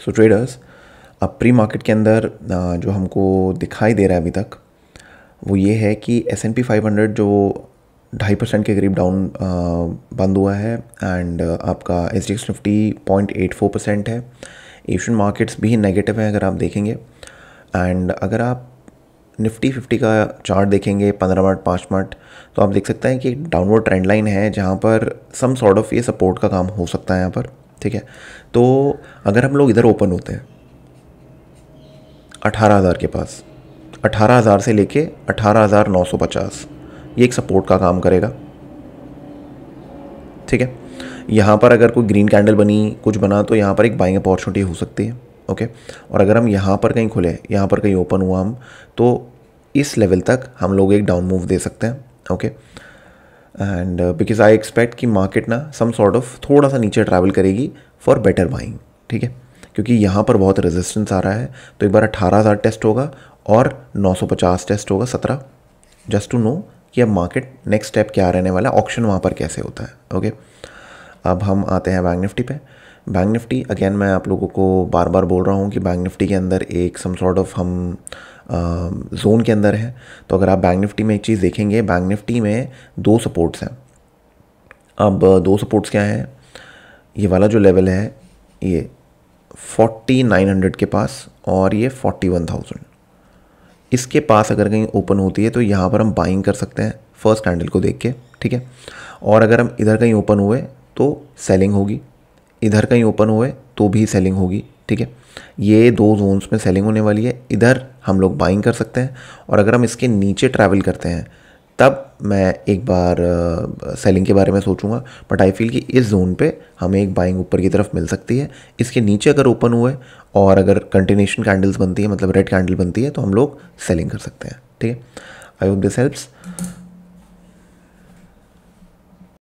सो traders अब pre market के अंदर जो हमको दिखाई दे रहा है अभी तक वो ये है कि S and P five hundred जो ढाई परसेंट के करीब डाउन बंद हुआ है एंड आपका S G X Nifty point eight four percent है एशियन मार्केट्स भी नेगेटिव हैं अगर आप देखेंगे एंड अगर आप निफ्टी फिफ्टी का चार्ट देखेंगे पंद्रह मिनट पाँच मिनट तो आप देख सकते हैं कि एक डाउनवर्ड ट्रेंड लाइन है जहाँ पर सम सॉर्ट ऑफ ये सपोर्ट का काम हो सकता है यहाँ पर ठीक है तो अगर हम लोग इधर ओपन होते हैं अठारह हज़ार के पास अठारह हज़ार से लेके अठारह हज़ार नौ सौ पचास ये एक सपोर्ट का काम करेगा ठीक है यहाँ पर अगर कोई ग्रीन कैंडल बनी कुछ बना तो यहाँ पर एक बाइंग अपॉर्चुनिटी हो सकती है ओके और अगर हम यहाँ पर कहीं खुले यहाँ पर कहीं ओपन हुआ हम तो इस लेवल तक हम लोग एक डाउन मूव दे सकते हैं okay and because I expect कि मार्केट ना सम सॉर्ट ऑफ थोड़ा सा नीचे ट्रैवल करेगी फॉर बेटर बाइंग ठीक है क्योंकि यहाँ पर बहुत रेजिस्टेंस आ रहा है तो एक बार अट्ठारह हज़ार टेस्ट होगा और नौ सौ पचास टेस्ट होगा सत्रह जस्ट टू नो कि अब मार्केट नेक्स्ट स्टेप क्या रहने वाला है ऑप्शन वहाँ पर कैसे होता है ओके अब हम आते हैं बैंक निफ्टी पर बैंक निफ्टी अगेन मैं आप लोगों को बार बार बोल रहा हूँ कि बैंक निफ्टी के अंदर एक सम सॉर्ट ऑफ हम जोन के अंदर है तो अगर आप बैंक निफ्टी में एक चीज़ देखेंगे बैंक निफ्टी में दो सपोर्ट्स हैं अब दो सपोर्ट्स क्या हैं ये वाला जो लेवल है ये फोर्टी नाइन हंड्रेड के पास और ये फोर्टी वन थाउजेंड इसके पास अगर कहीं ओपन होती है तो यहाँ पर हम बाइंग कर सकते हैं फर्स्ट हैंडल को देख के ठीक है और अगर हम इधर कहीं ओपन हुए तो सेलिंग होगी इधर कहीं ओपन हुए तो भी सेलिंग होगी ठीक है ये दो जोन्स में सेलिंग होने वाली है इधर हम लोग बाइंग कर सकते हैं और अगर हम इसके नीचे ट्रैवल करते हैं तब मैं एक बार सेलिंग के बारे में सोचूंगा बट आई फील कि इस जोन पे हमें एक बाइंग ऊपर की तरफ मिल सकती है इसके नीचे अगर ओपन हुए और अगर कंटिन्यूशन कैंडल्स बनती है मतलब रेड कैंडल बनती है तो हम लोग सेलिंग कर सकते हैं ठीक है आई होप दिस हेल्प्स